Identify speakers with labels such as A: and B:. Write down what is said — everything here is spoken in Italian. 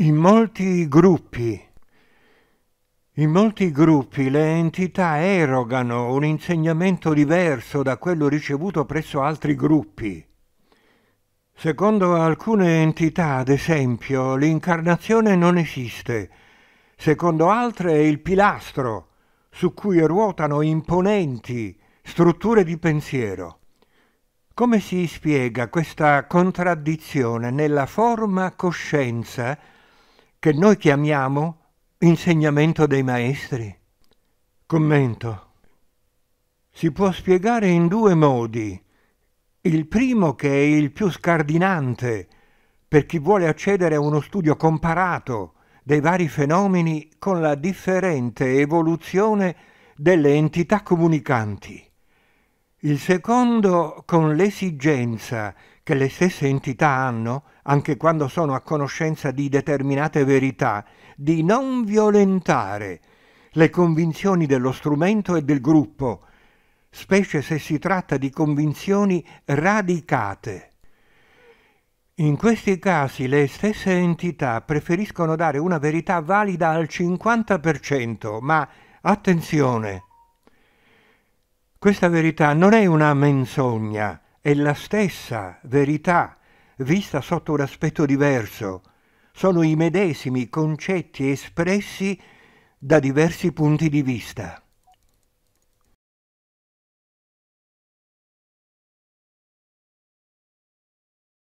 A: In molti gruppi, in molti gruppi le entità erogano un insegnamento diverso da quello ricevuto presso altri gruppi. Secondo alcune entità, ad esempio, l'incarnazione non esiste, secondo altre è il pilastro su cui ruotano imponenti strutture di pensiero. Come si spiega questa contraddizione nella forma coscienza che noi chiamiamo insegnamento dei maestri. Commento. Si può spiegare in due modi. Il primo che è il più scardinante per chi vuole accedere a uno studio comparato dei vari fenomeni con la differente evoluzione delle entità comunicanti. Il secondo con l'esigenza che le stesse entità hanno anche quando sono a conoscenza di determinate verità, di non violentare le convinzioni dello strumento e del gruppo, specie se si tratta di convinzioni radicate. In questi casi le stesse entità preferiscono dare una verità valida al 50%, ma attenzione, questa verità non è una menzogna, è la stessa verità, vista sotto un aspetto diverso. Sono i medesimi concetti espressi da diversi punti di vista.